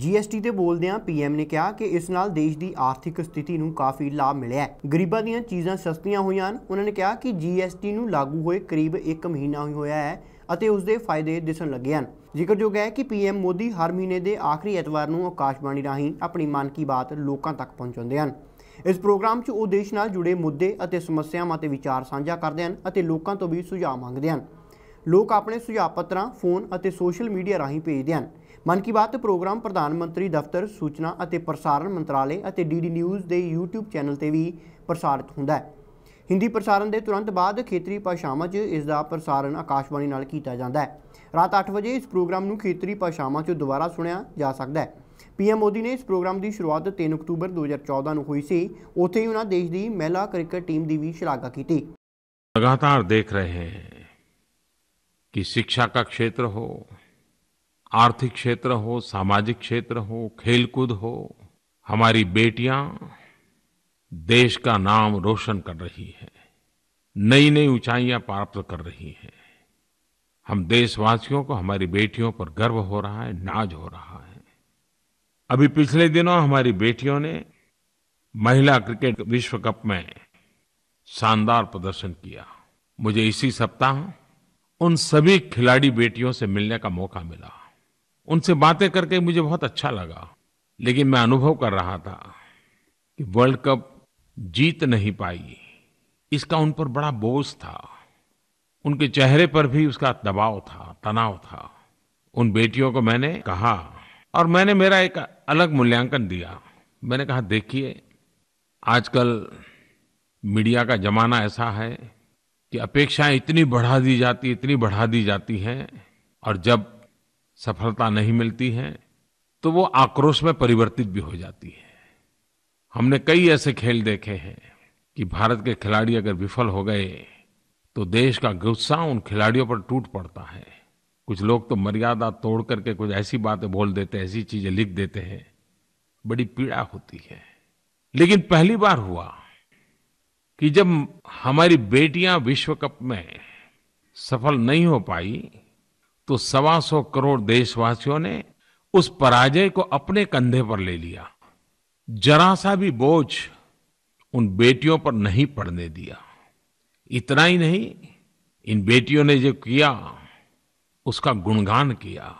GST ਤੇ ਬੋਲਦਿਆਂ PM ਨੇ ਕਿਹਾ ਕਿ ਇਸ ਨਾਲ ਦੇਸ਼ ਦੀ ਆਰਥਿਕ ਸਥਿਤੀ ਨੂੰ ਕਾਫੀ ਲਾਭ ਮਿਲਿਆ ਹੈ ਗਰੀਬਾਂ ਦੀਆਂ ਚੀਜ਼ਾਂ ਸਸਤੀਆਂ ਹੋਈਆਂ ਹਨ ਉਹਨਾਂ ਨੇ ਕਿਹਾ ਕਿ ਜੀਐਸਟੀ ਨੂੰ ਲਾਗੂ ਹੋਏ ਕਰੀਬ 1 ਮਹੀਨਾ ਹੀ ਹੋਇਆ ਹੈ ਅਤੇ ਉਸ ਦੇ ਫਾਇਦੇ ਦਿਸਣ ਲੱਗੇ ਹਨ ਜ਼ਿਕਰਯੋਗ ਹੈ ਕਿ ਪੀਐਮ ਮੋਦੀ ਹਰ ਮਹੀਨੇ ਦੇ ਆਖਰੀ ਐਤਵਾਰ ਨੂੰ ਆਕਾਸ਼ਵਾਣੀ ਰਾਹੀਂ ਆਪਣੀ ਮਨ ਕੀ ਬਾਤ ਲੋਕਾਂ ਤੱਕ ਪਹੁੰਚਾਉਂਦੇ ਹਨ ਇਸ ਪ੍ਰੋਗਰਾਮ 'ਚ ਉਹ ਦੇਸ਼ ਨਾਲ ਜੁੜੇ ਮੁੱਦੇ ਅਤੇ ਸਮੱਸਿਆਵਾਂ ਤੇ ਵਿਚਾਰ ਸਾਂਝਾ ਕਰਦੇ ਹਨ ਅਤੇ ਲੋਕਾਂ ਤੋਂ ਵੀ ਸੁਝਾਅ ਮੰਗਦੇ ਹਨ ਲੋਕ ਆਪਣੇ ਸੁਝਾਅ ਪੱਤਰਾਂ ਫੋਨ ਅਤੇ ਸੋਸ਼ਲ ਮੀਡੀਆ ਰਾਹੀਂ ਭੇਜਦੇ ਹਨ ਮਨ ਕੀ ਬਾਤ ਪ੍ਰੋਗਰਾਮ ਪ੍ਰਧਾਨ ਮੰਤਰੀ ਦਫ਼ਤਰ ਸੂਚਨਾ ਅਤੇ ਪ੍ਰਸਾਰਣ ਮੰਤਰਾਲੇ ਅਤੇ ਡੀਡੀ ਨਿਊਜ਼ ਦੇ YouTube ਚੈਨਲ ਤੇ ਵੀ ਪ੍ਰਸਾਰਿਤ ਹੁੰਦਾ ਹੈ ਹਿੰਦੀ ਪ੍ਰਸਾਰਣ ਦੇ ਤੁਰੰਤ ਬਾਅਦ ਖੇਤਰੀ ਭਾਸ਼ਾਵਾਂ 'ਚ ਇਸ ਦਾ ਪ੍ਰਸਾਰਣ ਆਕਾਸ਼ਵਾਣੀ ਨਾਲ ਕੀਤਾ ਜਾਂਦਾ ਹੈ ਰਾਤ 8 ਵਜੇ ਇਸ ਪ੍ਰੋਗਰਾਮ ਨੂੰ ਖੇਤਰੀ ਭਾਸ਼ਾਵਾਂ 'ਚ ਦੁਬਾਰਾ ਸੁਣਿਆ ਜਾ ਸਕਦਾ ਹੈ ਪੀਐਮ ਮੋਦੀ ਨੇ ਇਸ ਪ੍ਰੋਗਰਾਮ ਦੀ ਸ਼ੁਰੂਆਤ 3 ਅਕਤੂਬਰ 2014 ਨੂੰ ਹੋਈ ਸੀ ਉੱਥੇ ਹੀ ਉਹਨਾਂ ਦੇਸ਼ ਦੀ ਮਹਿਲਾ ਕ੍ਰਿਕਟ ਟੀਮ ਦੀ ਵੀ ਸ਼ਲਾਘਾ ਕੀਤੀ ਲਗਾਤਾਰ ਦੇਖ ਰਹੇ ਹਾਂ ਕਿ ਸਿੱਖਿਆ ਦਾ ਖੇਤਰ ਹੋ आर्थिक क्षेत्र हो सामाजिक क्षेत्र हो खेलकूद हो हमारी बेटियां देश का नाम रोशन कर रही है नई नई ऊंचाइयां प्राप्त कर रही हैं हम देशवासियों को हमारी बेटियों पर गर्व हो रहा है नाज हो रहा है अभी पिछले दिनों हमारी बेटियों ने महिला क्रिकेट विश्व कप में शानदार प्रदर्शन किया मुझे इसी सप्ताह उन सभी खिलाड़ी बेटियों से मिलने का मौका मिला उनसे बातें करके मुझे बहुत अच्छा लगा लेकिन मैं अनुभव कर रहा था कि वर्ल्ड कप जीत नहीं पाई इसका उन पर बड़ा बोझ था उनके चेहरे पर भी उसका दबाव था तनाव था उन बेटियों को मैंने कहा और मैंने मेरा एक अलग मूल्यांकन दिया मैंने कहा देखिए आजकल मीडिया का जमाना ऐसा है कि अपेक्षाएं इतनी बढ़ा दी जाती इतनी बढ़ा दी जाती हैं और जब सफलता नहीं मिलती है तो वो आक्रोश में परिवर्तित भी हो जाती है हमने कई ऐसे खेल देखे हैं कि भारत के खिलाड़ी अगर विफल हो गए तो देश का गुस्सा उन खिलाड़ियों पर टूट पड़ता है कुछ लोग तो मर्यादा तोड़ करके कुछ ऐसी बातें बोल देते हैं ऐसी चीजें लिख देते हैं बड़ी पीड़ा होती है लेकिन पहली बार हुआ कि जब हमारी बेटियां विश्व कप में सफल नहीं हो पाई तो सवा सौ करोड़ देशवासियों ने उस पराजय को अपने कंधे पर ले लिया जरा सा भी बोझ उन बेटियों पर नहीं पड़ने दिया इतना ही नहीं इन बेटियों ने जो किया उसका गुणगान किया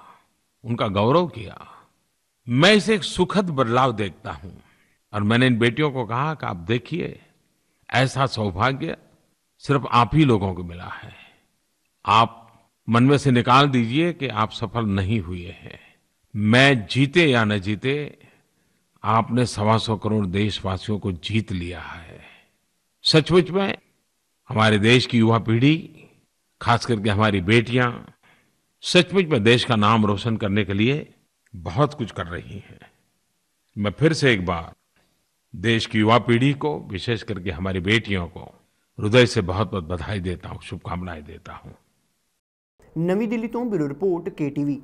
उनका गौरव किया मैं इसे एक सुखद बदलाव देखता हूं और मैंने इन बेटियों को कहा कि आप देखिए ऐसा सौभाग्य सिर्फ आप ही लोगों को मिला है आप मन में से निकाल दीजिए कि आप सफल नहीं हुए हैं मैं जीते या न जीते आपने सवा सौ करोड़ देशवासियों को जीत लिया है सचमुच में हमारे देश की युवा पीढ़ी खास करके हमारी बेटियां सचमुच में देश का नाम रोशन करने के लिए बहुत कुछ कर रही हैं मैं फिर से एक बार देश की युवा पीढ़ी को विशेष करके हमारी बेटियों को हृदय से बहुत बहुत बधाई देता हूँ शुभकामनाएं देता हूँ ਨਵੀਂ ਦਿੱਲੀ ਤੋਂ ਬਿਊਰੋ ਰਿਪੋਰਟ ਕੇਟੀਵੀ